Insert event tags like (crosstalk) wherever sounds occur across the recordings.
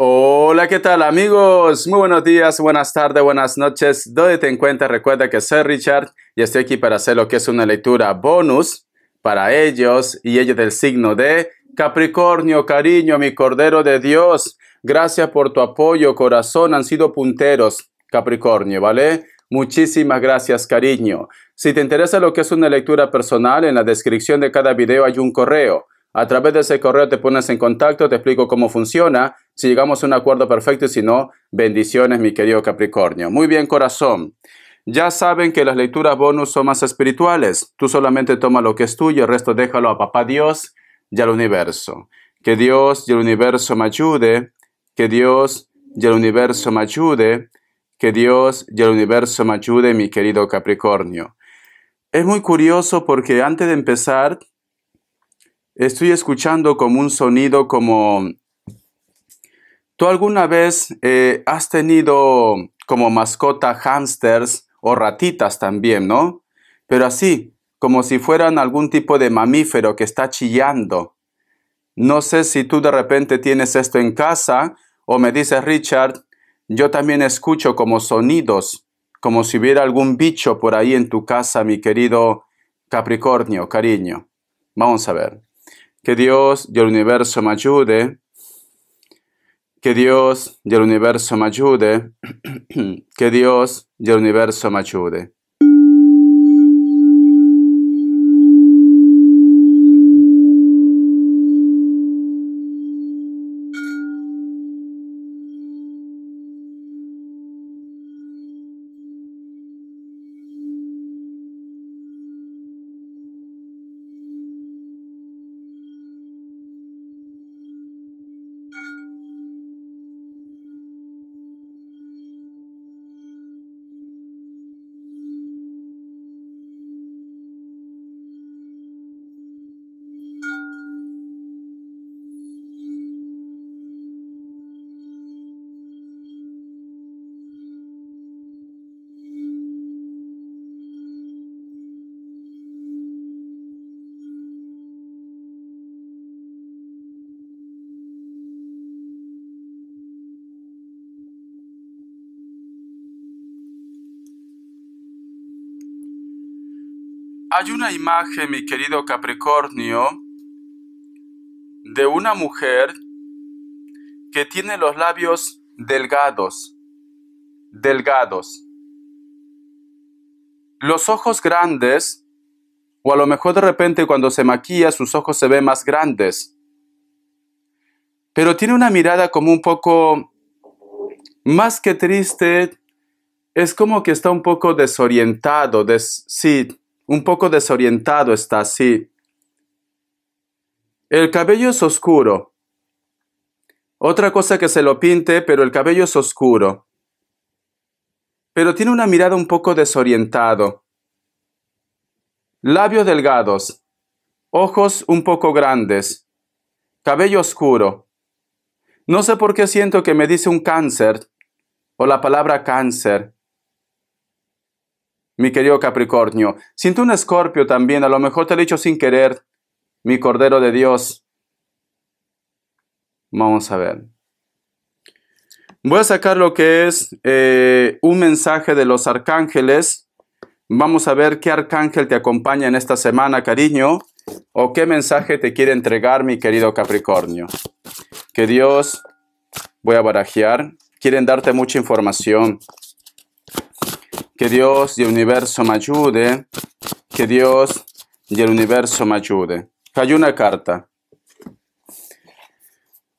Hola, ¿qué tal amigos? Muy buenos días, buenas tardes, buenas noches. Dónde te encuentras, recuerda que soy Richard y estoy aquí para hacer lo que es una lectura bonus para ellos y ellos del signo de Capricornio, cariño, mi Cordero de Dios. Gracias por tu apoyo, corazón. Han sido punteros, Capricornio, ¿vale? Muchísimas gracias, cariño. Si te interesa lo que es una lectura personal, en la descripción de cada video hay un correo. A través de ese correo te pones en contacto, te explico cómo funciona si llegamos a un acuerdo perfecto y si no, bendiciones, mi querido Capricornio. Muy bien, corazón. Ya saben que las lecturas bonus son más espirituales. Tú solamente toma lo que es tuyo, el resto déjalo a papá Dios y al universo. Que Dios y el universo me ayude, que Dios y el universo me ayude, que Dios y el universo me ayude, mi querido Capricornio. Es muy curioso porque antes de empezar, estoy escuchando como un sonido como ¿Tú alguna vez eh, has tenido como mascota hamsters o ratitas también, no? Pero así, como si fueran algún tipo de mamífero que está chillando. No sé si tú de repente tienes esto en casa o me dices, Richard, yo también escucho como sonidos, como si hubiera algún bicho por ahí en tu casa, mi querido Capricornio, cariño. Vamos a ver. Que Dios y el universo me ayude que Dios y el universo me ayude. (clears throat) que Dios y universo me ayude. Hay una imagen, mi querido Capricornio, de una mujer que tiene los labios delgados, delgados, los ojos grandes, o a lo mejor de repente cuando se maquilla sus ojos se ven más grandes, pero tiene una mirada como un poco, más que triste, es como que está un poco desorientado, des sí, un poco desorientado está así. El cabello es oscuro. Otra cosa que se lo pinte, pero el cabello es oscuro. Pero tiene una mirada un poco desorientado. Labios delgados. Ojos un poco grandes. Cabello oscuro. No sé por qué siento que me dice un cáncer o la palabra cáncer. Mi querido Capricornio, siento un escorpio también, a lo mejor te lo he dicho sin querer, mi Cordero de Dios. Vamos a ver. Voy a sacar lo que es eh, un mensaje de los arcángeles. Vamos a ver qué arcángel te acompaña en esta semana, cariño, o qué mensaje te quiere entregar mi querido Capricornio. Que Dios, voy a barajear, quieren darte mucha información. Que Dios y el universo me ayude. Que Dios y el universo me ayude. Hay una carta.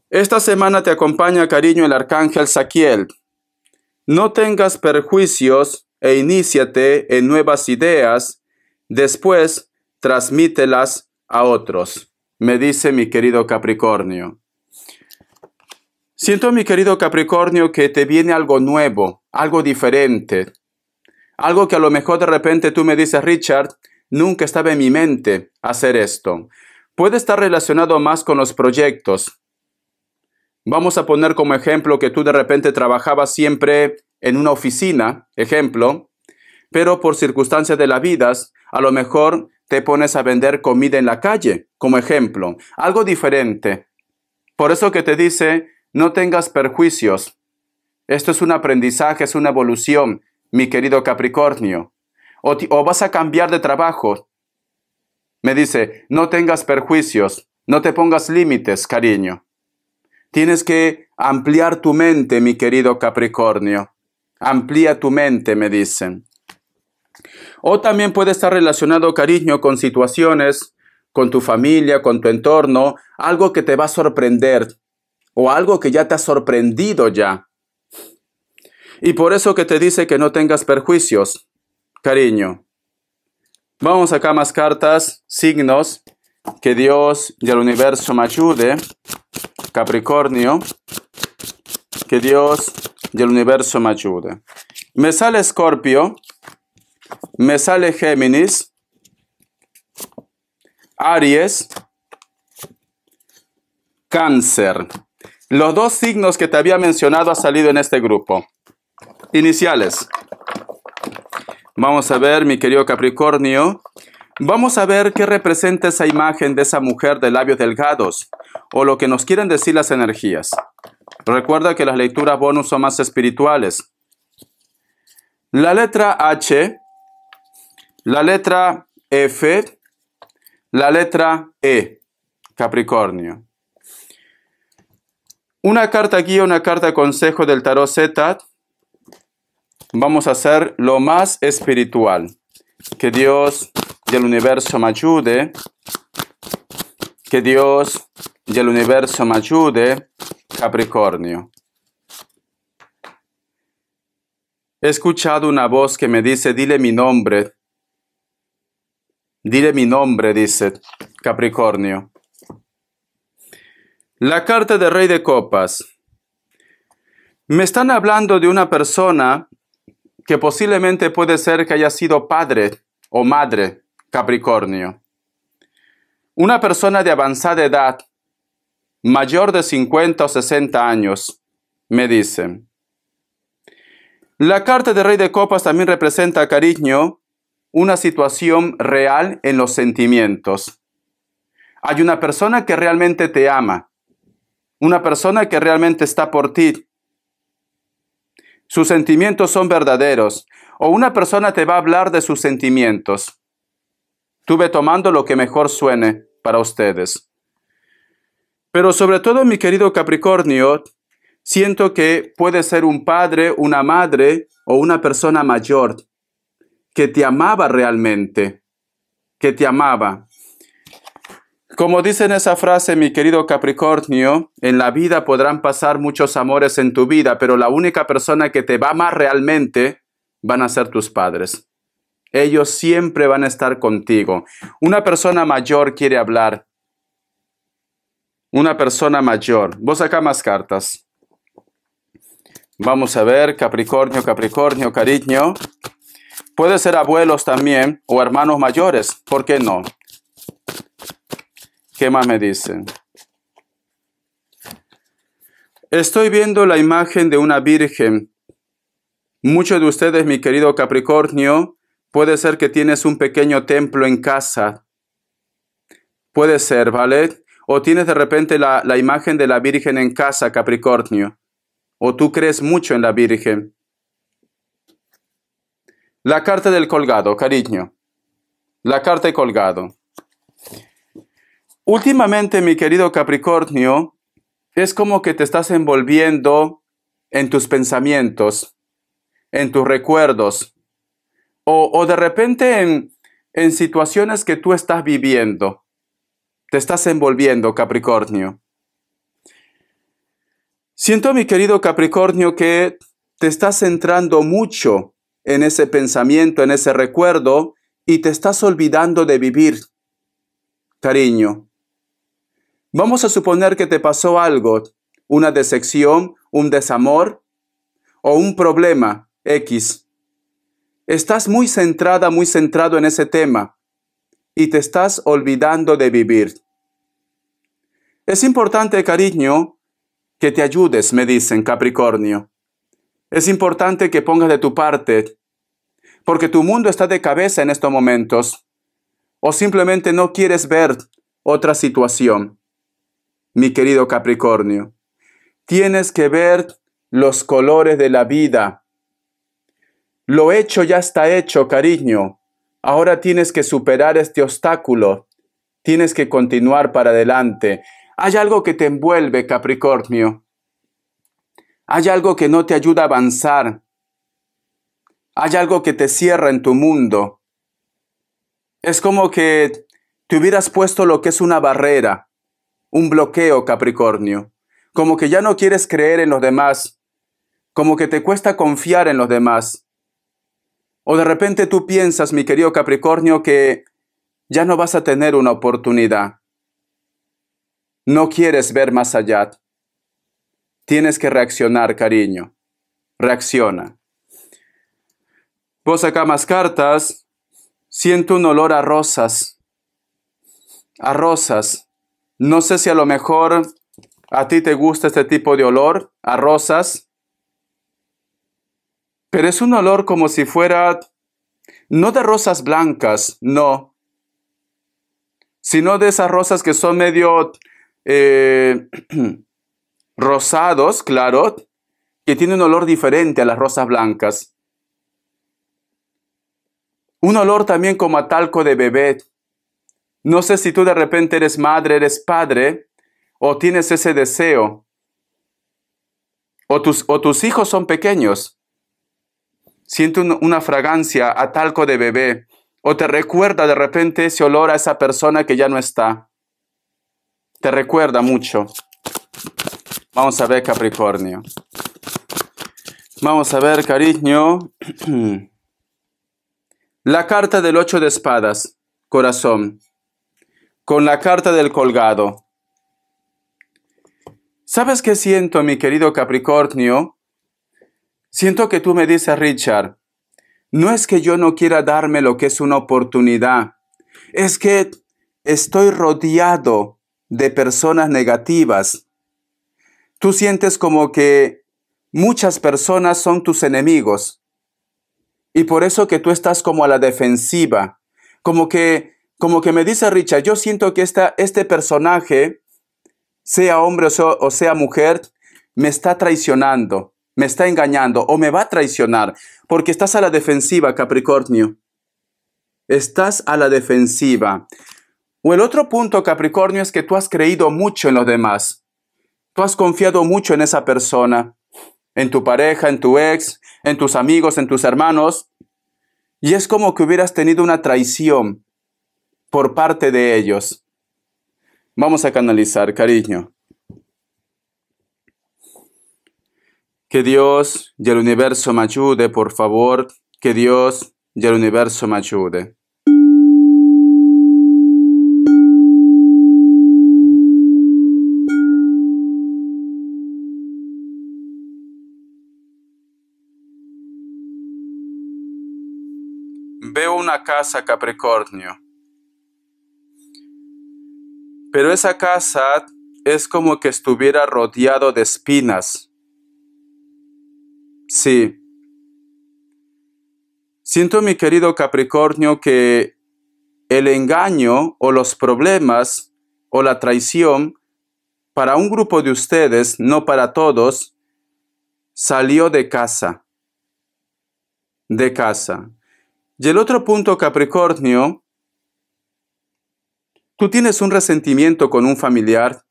Esta semana te acompaña cariño el arcángel Saquiel. No tengas perjuicios e iníciate en nuevas ideas. Después transmítelas a otros, me dice mi querido Capricornio. Siento, mi querido Capricornio, que te viene algo nuevo, algo diferente, algo que a lo mejor de repente tú me dices, Richard, nunca estaba en mi mente hacer esto. Puede estar relacionado más con los proyectos. Vamos a poner como ejemplo que tú de repente trabajabas siempre en una oficina, ejemplo, pero por circunstancias de la vida, a lo mejor te pones a vender comida en la calle, como ejemplo, algo diferente. Por eso que te dice, no tengas perjuicios. Esto es un aprendizaje, es una evolución, mi querido Capricornio, o, vas a cambiar de trabajo. Me dice, no tengas perjuicios, no te pongas límites, cariño. Tienes que ampliar tu mente, mi querido Capricornio. Amplía tu mente, me dicen. O también puede estar relacionado, cariño, con situaciones, con tu familia, con tu entorno, algo que te va a sorprender o algo que ya te ha sorprendido ya. Y por eso que te dice que no tengas perjuicios, cariño. Vamos acá más cartas, signos, que Dios y el universo me ayude. Capricornio, que Dios y el universo me ayude. Me sale Escorpio, me sale Géminis, Aries, Cáncer. Los dos signos que te había mencionado han salido en este grupo iniciales. Vamos a ver, mi querido Capricornio, vamos a ver qué representa esa imagen de esa mujer de labios delgados o lo que nos quieren decir las energías. Recuerda que las lecturas bonus son más espirituales. La letra H, la letra F, la letra E, Capricornio. Una carta guía, una carta consejo del tarot Z vamos a hacer lo más espiritual. Que Dios del universo me ayude. Que Dios del universo me ayude, Capricornio. He escuchado una voz que me dice, dile mi nombre. Dile mi nombre, dice Capricornio. La carta del Rey de Copas. Me están hablando de una persona que posiblemente puede ser que haya sido padre o madre Capricornio. Una persona de avanzada edad, mayor de 50 o 60 años, me dice. La carta de Rey de Copas también representa cariño, una situación real en los sentimientos. Hay una persona que realmente te ama, una persona que realmente está por ti, sus sentimientos son verdaderos, o una persona te va a hablar de sus sentimientos. Tuve tomando lo que mejor suene para ustedes. Pero sobre todo, mi querido Capricornio, siento que puede ser un padre, una madre o una persona mayor que te amaba realmente, que te amaba, como dice en esa frase, mi querido Capricornio, en la vida podrán pasar muchos amores en tu vida, pero la única persona que te va más realmente van a ser tus padres. Ellos siempre van a estar contigo. Una persona mayor quiere hablar. Una persona mayor. Vos saca más cartas. Vamos a ver, Capricornio, Capricornio, cariño. Puede ser abuelos también o hermanos mayores, ¿por qué no? ¿Qué más me dicen? Estoy viendo la imagen de una virgen. Muchos de ustedes, mi querido Capricornio, puede ser que tienes un pequeño templo en casa. Puede ser, ¿vale? O tienes de repente la, la imagen de la Virgen en casa, Capricornio. O tú crees mucho en la Virgen. La carta del colgado, cariño. La carta del colgado. Últimamente, mi querido Capricornio, es como que te estás envolviendo en tus pensamientos, en tus recuerdos, o, de repente en, en situaciones que tú estás viviendo. Te estás envolviendo, Capricornio. Siento, mi querido Capricornio, que te estás centrando mucho en ese pensamiento, en ese recuerdo, y te estás olvidando de vivir, cariño. Vamos a suponer que te pasó algo, una decepción, un desamor o un problema X. Estás muy centrada, muy centrado en ese tema y te estás olvidando de vivir. Es importante, cariño, que te ayudes, me dicen, Capricornio. Es importante que pongas de tu parte, porque tu mundo está de cabeza en estos momentos, o simplemente no quieres ver otra situación mi querido Capricornio. Tienes que ver los colores de la vida. Lo hecho ya está hecho, cariño. Ahora tienes que superar este obstáculo. Tienes que continuar para adelante. Hay algo que te envuelve, Capricornio. Hay algo que no te ayuda a avanzar. Hay algo que te cierra en tu mundo. Es como que te hubieras puesto lo que es una barrera un bloqueo, Capricornio, como que ya no quieres creer en los demás, como que te cuesta confiar en los demás. O de repente tú piensas, mi querido Capricornio, que ya no vas a tener una oportunidad. No quieres ver más allá. Tienes que reaccionar, cariño. Reacciona. Vos acá más cartas. Siento un olor a rosas. A rosas. No sé si a lo mejor a ti te gusta este tipo de olor, a rosas, pero es un olor como si fuera no de rosas blancas, no, sino de esas rosas que son medio eh, (clears throat) rosados, claro, que tienen un olor diferente a las rosas blancas. Un olor también como a talco de bebé, no sé si tú de repente eres madre, eres padre, o tienes ese deseo, o tus, tus hijos son pequeños. Siente una fragancia a talco de bebé, o te recuerda de repente ese olor a esa persona que ya no está. Te recuerda mucho. Vamos a ver Capricornio. Vamos a ver, cariño. (clears throat) La carta del ocho de espadas, corazón con la carta del colgado. ¿Sabes qué siento, mi querido Capricornio? Siento que tú me dices, Richard, no es que yo no quiera darme lo que es una oportunidad, es que estoy rodeado de personas negativas. Tú sientes como que muchas personas son tus enemigos y por eso que tú estás como a la defensiva, como que como que me dice Richard, yo siento que este personaje, sea hombre o sea, o sea mujer, me está traicionando, me está engañando o me va a traicionar, porque estás a la defensiva, Capricornio. Estás a la defensiva. O el otro punto, Capricornio, es que tú has creído mucho en los demás. Tú has confiado mucho en esa persona, en tu pareja, en tu ex, en tus amigos, en tus hermanos. Y es como que hubieras tenido una traición, por parte de ellos. Vamos a canalizar, cariño. Que Dios y el universo me ayude, por favor. Que Dios y el universo me ayude. Veo una casa Capricornio. Pero esa casa es como que estuviera rodeado de espinas. Sí. Siento, mi querido Capricornio, que el engaño o los problemas o la traición para un grupo de ustedes, no para todos, salió de casa. De casa. Y el otro punto, Capricornio, Tú tienes un resentimiento con un familiar.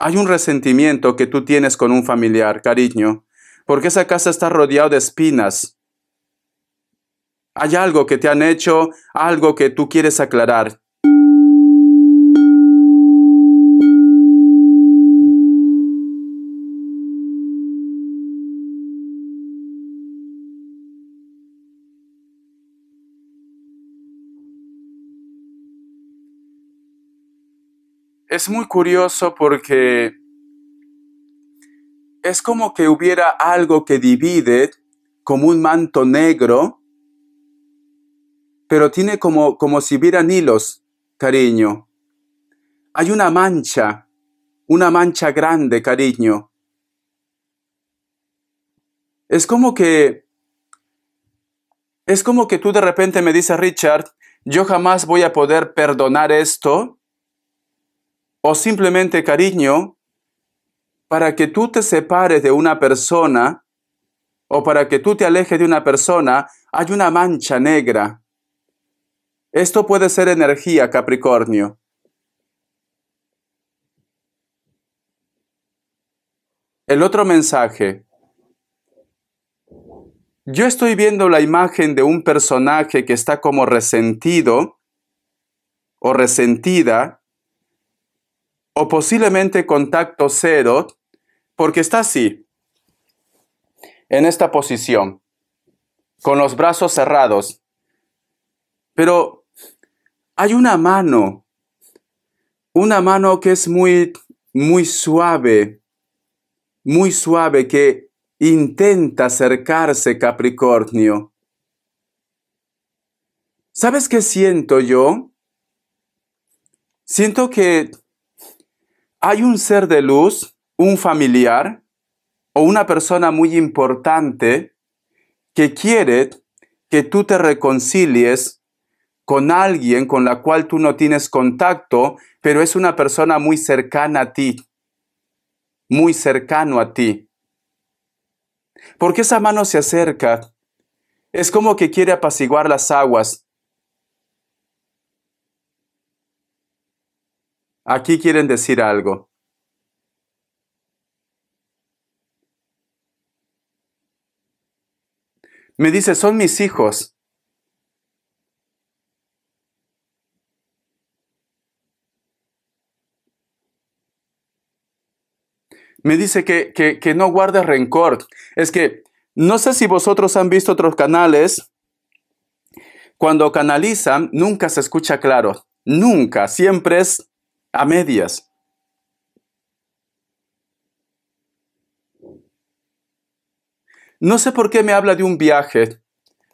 Hay un resentimiento que tú tienes con un familiar, cariño, porque esa casa está rodeada de espinas. Hay algo que te han hecho, algo que tú quieres aclarar. es muy curioso porque es como que hubiera algo que divide, como un manto negro, pero tiene como, como si hubieran hilos, cariño. Hay una mancha, una mancha grande, cariño. Es como que... Es como que tú de repente me dices, Richard, yo jamás voy a poder perdonar esto o simplemente cariño, para que tú te separes de una persona o para que tú te alejes de una persona, hay una mancha negra. Esto puede ser energía, Capricornio. El otro mensaje. Yo estoy viendo la imagen de un personaje que está como resentido o resentida o posiblemente contacto cero porque está así, en esta posición, con los brazos cerrados. Pero hay una mano, una mano que es muy, muy suave, muy suave que intenta acercarse Capricornio. ¿Sabes qué siento yo? Siento que hay un ser de luz, un familiar o una persona muy importante que quiere que tú te reconcilies con alguien con la cual tú no tienes contacto, pero es una persona muy cercana a ti, muy cercano a ti. Porque esa mano se acerca, es como que quiere apaciguar las aguas, Aquí quieren decir algo. Me dice, son mis hijos. Me dice que, no guardes rencor. Es que no sé si vosotros han visto otros canales. Cuando canalizan, nunca se escucha claro. Nunca. Siempre es a medias. No sé por qué me habla de un viaje.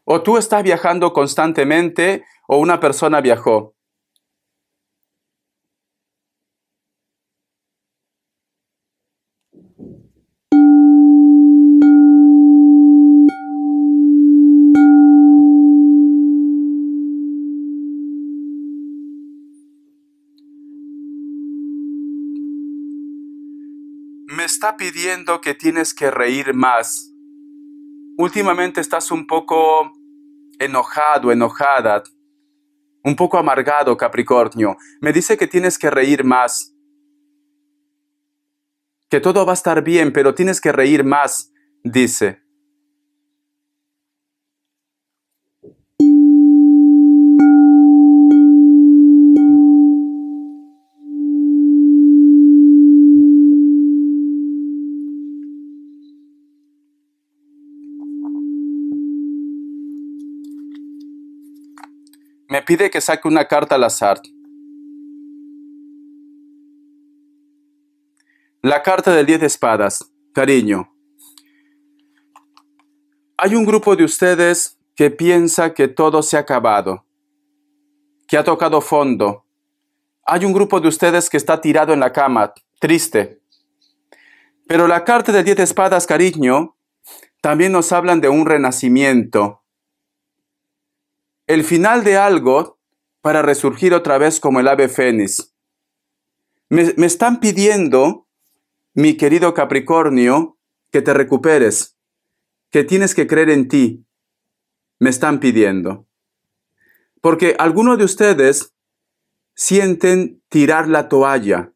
O tú estás viajando constantemente o una persona viajó. está pidiendo que tienes que reír más. Últimamente estás un poco enojado, enojada, un poco amargado, Capricornio. Me dice que tienes que reír más. Que todo va a estar bien, pero tienes que reír más, dice. Me pide que saque una carta al azar. La carta del diez espadas. Cariño. Hay un grupo de ustedes que piensa que todo se ha acabado, que ha tocado fondo. Hay un grupo de ustedes que está tirado en la cama, triste. Pero la carta del diez espadas, cariño, también nos hablan de un renacimiento, el final de algo para resurgir otra vez como el ave fénix. Me, me están pidiendo, mi querido Capricornio, que te recuperes, que tienes que creer en ti. Me están pidiendo. Porque algunos de ustedes sienten tirar la toalla,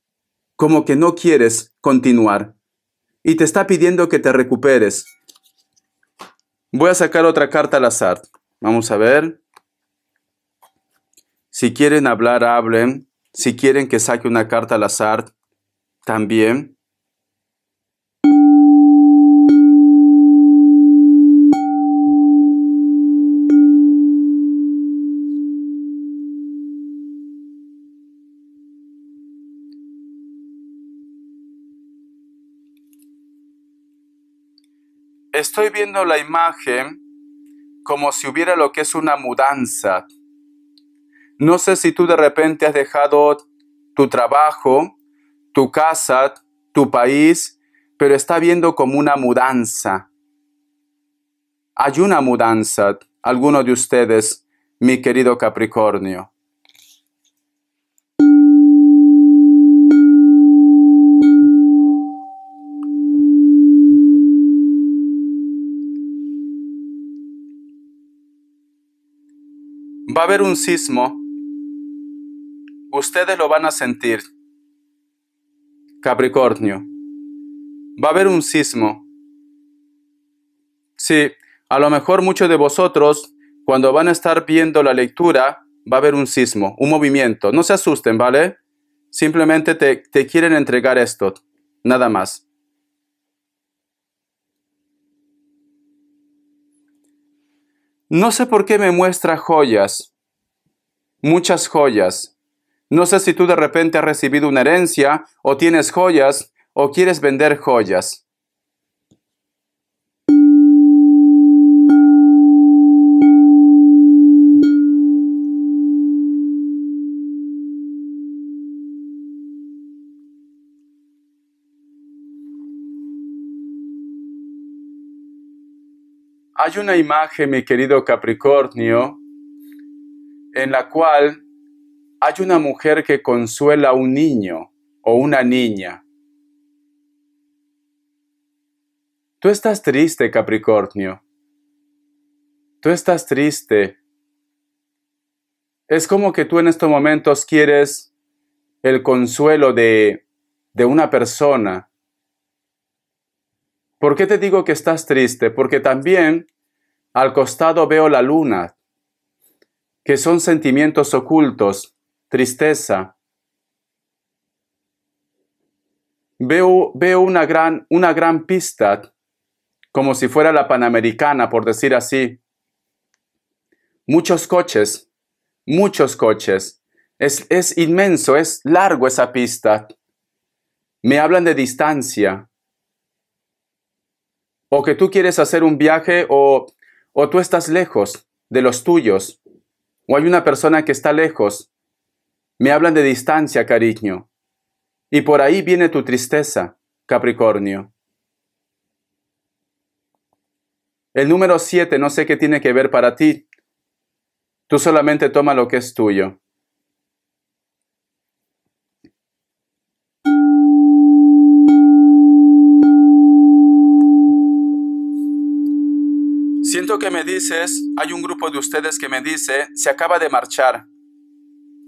como que no quieres continuar. Y te está pidiendo que te recuperes. Voy a sacar otra carta al azar. Vamos a ver. Si quieren hablar, hablen. Si quieren que saque una carta al azar, también. Estoy viendo la imagen como si hubiera lo que es una mudanza, no sé si tú de repente has dejado tu trabajo, tu casa, tu país, pero está viendo como una mudanza. Hay una mudanza, alguno de ustedes, mi querido Capricornio. Va a haber un sismo ustedes lo van a sentir. Capricornio. Va a haber un sismo. Sí, a lo mejor muchos de vosotros, cuando van a estar viendo la lectura, va a haber un sismo, un movimiento. No se asusten, ¿vale? Simplemente te, quieren entregar esto, nada más. No sé por qué me muestra joyas, muchas joyas. No sé si tú de repente has recibido una herencia o tienes joyas o quieres vender joyas. Hay una imagen, mi querido Capricornio, en la cual hay una mujer que consuela a un niño o una niña. Tú estás triste, Capricornio. Tú estás triste. Es como que tú en estos momentos quieres el consuelo de, de una persona. ¿Por qué te digo que estás triste? Porque también al costado veo la luna, que son sentimientos ocultos tristeza. Veo, veo una, gran, una gran pista, como si fuera la Panamericana, por decir así. Muchos coches, muchos coches. Es, inmenso, es largo esa pista. Me hablan de distancia. O que tú quieres hacer un viaje o, o tú estás lejos de los tuyos. O hay una persona que está lejos me hablan de distancia, cariño. Y por ahí viene tu tristeza, Capricornio. El número 7 no sé qué tiene que ver para ti. Tú solamente toma lo que es tuyo. Siento que me dices, hay un grupo de ustedes que me dice, se acaba de marchar,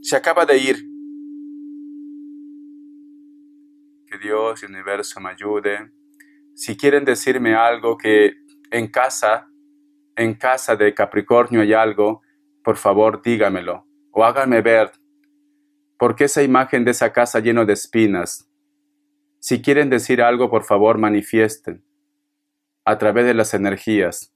se acaba de ir. Que Dios y el universo me ayuden. Si quieren decirme algo que en casa, en casa de Capricornio hay algo, por favor dígamelo o háganme ver por qué esa imagen de esa casa lleno de espinas. Si quieren decir algo, por favor manifiesten a través de las energías.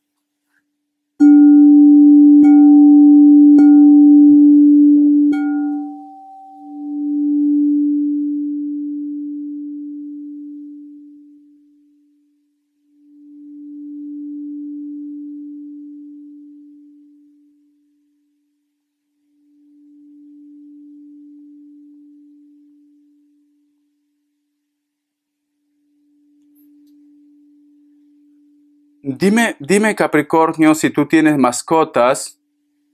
Dime, Capricornio si tú tienes mascotas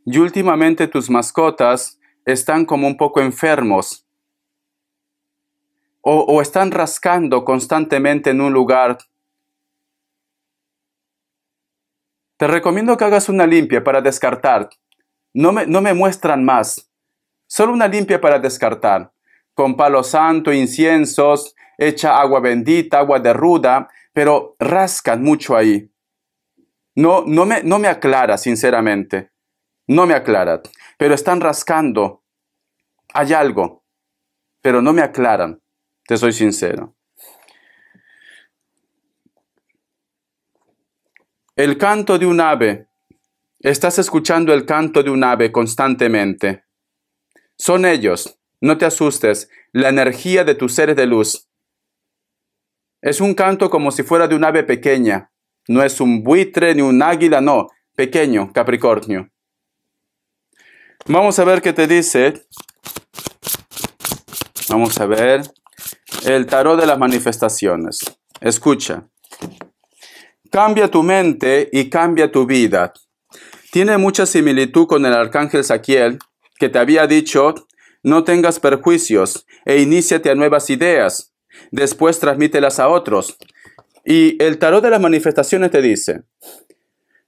y últimamente tus mascotas están como un poco enfermos o, están rascando constantemente en un lugar. Te recomiendo que hagas una limpia para descartar. No me, muestran más. Solo una limpia para descartar. Con palo santo, inciensos, echa agua bendita, agua de ruda, pero rascan mucho ahí. No, no, me, no me aclara, sinceramente. No me aclara. Pero están rascando. Hay algo. Pero no me aclaran. Te soy sincero. El canto de un ave. Estás escuchando el canto de un ave constantemente. Son ellos, no te asustes, la energía de tus seres de luz. Es un canto como si fuera de un ave pequeña, no es un buitre ni un águila, no. Pequeño, Capricornio. Vamos a ver qué te dice. Vamos a ver. El tarot de las manifestaciones. Escucha. Cambia tu mente y cambia tu vida. Tiene mucha similitud con el arcángel Saquiel, que te había dicho, no tengas perjuicios e iníciate a nuevas ideas. Después transmítelas a otros. Y el tarot de las manifestaciones te dice,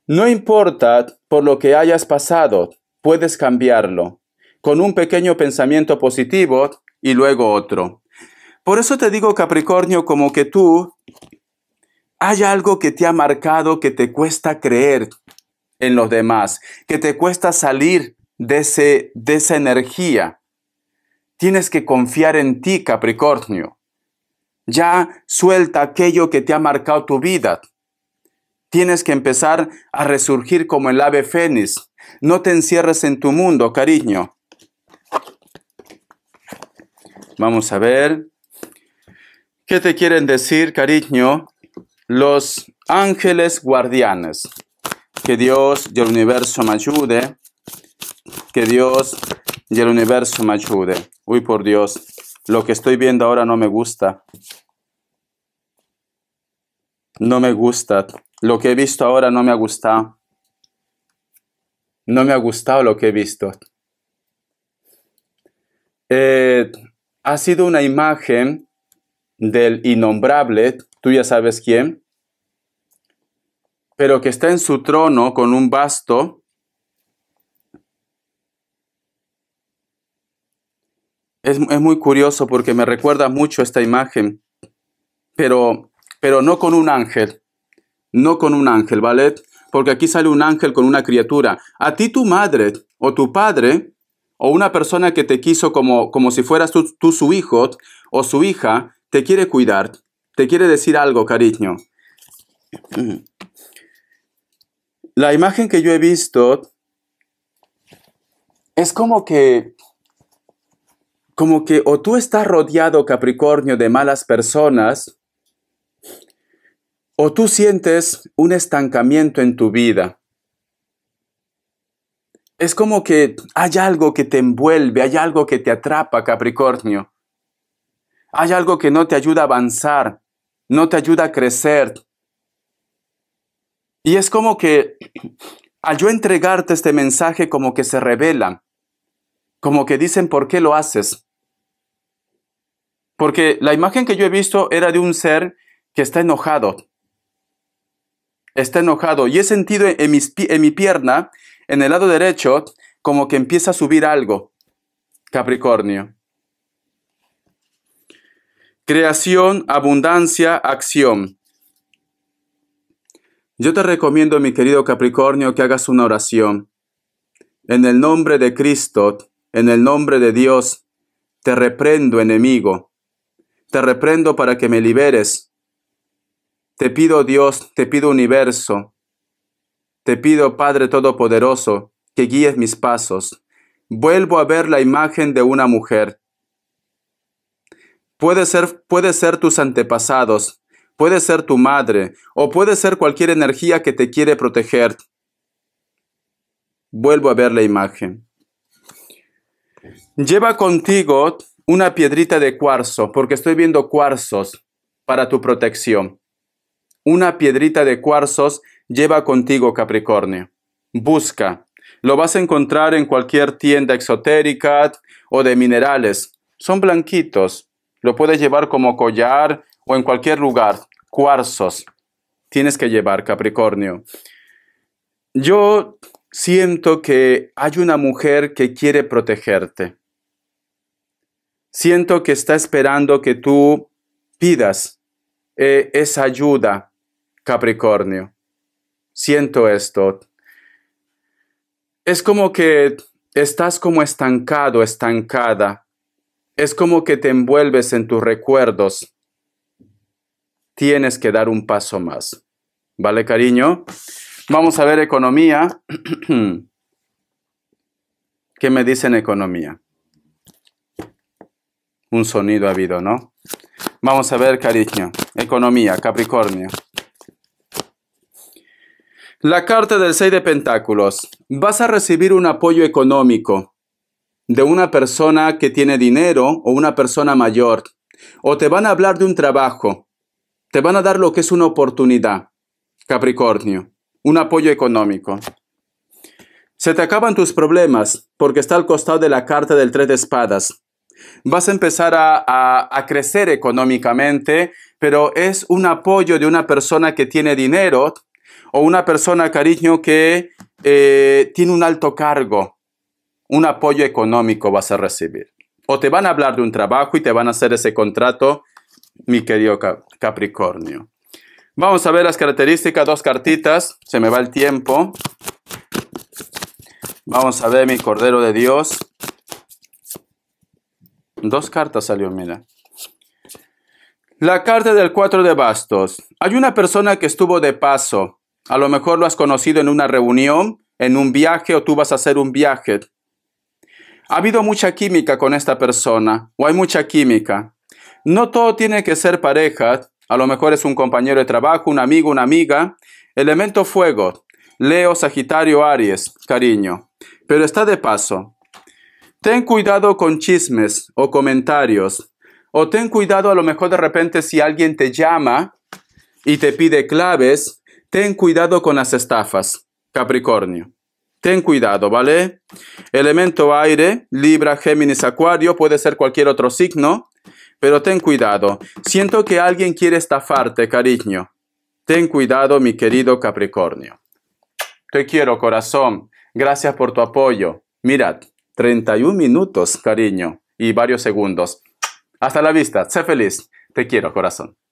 no importa por lo que hayas pasado, puedes cambiarlo, con un pequeño pensamiento positivo y luego otro. Por eso te digo, Capricornio, como que tú, hay algo que te ha marcado que te cuesta creer en los demás, que te cuesta salir de, de esa energía. Tienes que confiar en ti, Capricornio. Ya suelta aquello que te ha marcado tu vida. Tienes que empezar a resurgir como el ave fénix. No te encierres en tu mundo, cariño. Vamos a ver. ¿Qué te quieren decir, cariño? Los ángeles guardianes. Que Dios y el universo me ayude. Que Dios y el universo me ayude. Uy, por Dios. Lo que estoy viendo ahora no me gusta. No me gusta. Lo que he visto ahora no me ha gustado. No me ha gustado lo que he visto. Eh, ha sido una imagen del innombrable, tú ya sabes quién, pero que está en su trono con un basto es, muy curioso porque me recuerda mucho esta imagen, pero, pero no con un ángel, no con un ángel, ¿vale? Porque aquí sale un ángel con una criatura. A ti tu madre o tu padre o una persona que te quiso como, como si fueras tú su hijo o su hija, te quiere cuidar, te quiere decir algo, cariño. La imagen que yo he visto es como que como que o tú estás rodeado, Capricornio, de malas personas, o tú sientes un estancamiento en tu vida. Es como que hay algo que te envuelve, hay algo que te atrapa, Capricornio. Hay algo que no te ayuda a avanzar, no te ayuda a crecer. Y es como que al yo entregarte este mensaje como que se revela, como que dicen, ¿por qué lo haces? Porque la imagen que yo he visto era de un ser que está enojado. Está enojado. Y he sentido en, mi pierna, en el lado derecho, como que empieza a subir algo. Capricornio. Creación, abundancia, acción. Yo te recomiendo, mi querido Capricornio, que hagas una oración. En el nombre de Cristo, en el nombre de Dios, te reprendo, enemigo. Te reprendo para que me liberes. Te pido Dios, te pido universo. Te pido Padre Todopoderoso, que guíes mis pasos. Vuelvo a ver la imagen de una mujer. Puede ser, puede ser tus antepasados, puede ser tu madre, o puede ser cualquier energía que te quiere proteger. Vuelvo a ver la imagen. Lleva contigo una piedrita de cuarzo, porque estoy viendo cuarzos para tu protección. Una piedrita de cuarzos lleva contigo, Capricornio. Busca. Lo vas a encontrar en cualquier tienda exotérica o de minerales. Son blanquitos. Lo puedes llevar como collar o en cualquier lugar. Cuarzos. Tienes que llevar, Capricornio. Yo siento que hay una mujer que quiere protegerte siento que está esperando que tú pidas eh, esa ayuda, Capricornio. Siento esto. Es como que estás como estancado, estancada. Es como que te envuelves en tus recuerdos. Tienes que dar un paso más. ¿Vale, cariño? Vamos a ver economía. (clears throat) ¿Qué me dicen economía? un sonido ha habido, ¿no? Vamos a ver, cariño. Economía, Capricornio. La carta del 6 de Pentáculos. Vas a recibir un apoyo económico de una persona que tiene dinero o una persona mayor. O te van a hablar de un trabajo. Te van a dar lo que es una oportunidad. Capricornio. Un apoyo económico. Se te acaban tus problemas porque está al costado de la carta del 3 de espadas vas a empezar a, crecer económicamente, pero es un apoyo de una persona que tiene dinero o una persona, cariño, que eh, tiene un alto cargo. Un apoyo económico vas a recibir. O te van a hablar de un trabajo y te van a hacer ese contrato, mi querido Capricornio. Vamos a ver las características, dos cartitas, se me va el tiempo. Vamos a ver mi Cordero de Dios. Dos cartas salió, mira. La carta del 4 de bastos. Hay una persona que estuvo de paso. A lo mejor lo has conocido en una reunión, en un viaje o tú vas a hacer un viaje. Ha habido mucha química con esta persona o hay mucha química. No todo tiene que ser pareja. A lo mejor es un compañero de trabajo, un amigo, una amiga. Elemento fuego. Leo, Sagitario, Aries, cariño. Pero está de paso. Ten cuidado con chismes o comentarios. O ten cuidado a lo mejor de repente si alguien te llama y te pide claves. Ten cuidado con las estafas, Capricornio. Ten cuidado, ¿vale? Elemento aire, Libra, Géminis, Acuario, puede ser cualquier otro signo, pero ten cuidado. Siento que alguien quiere estafarte, cariño. Ten cuidado, mi querido Capricornio. Te quiero, corazón. Gracias por tu apoyo. Mirad. 31 minutos, cariño, y varios segundos. Hasta la vista, sé feliz. Te quiero, corazón.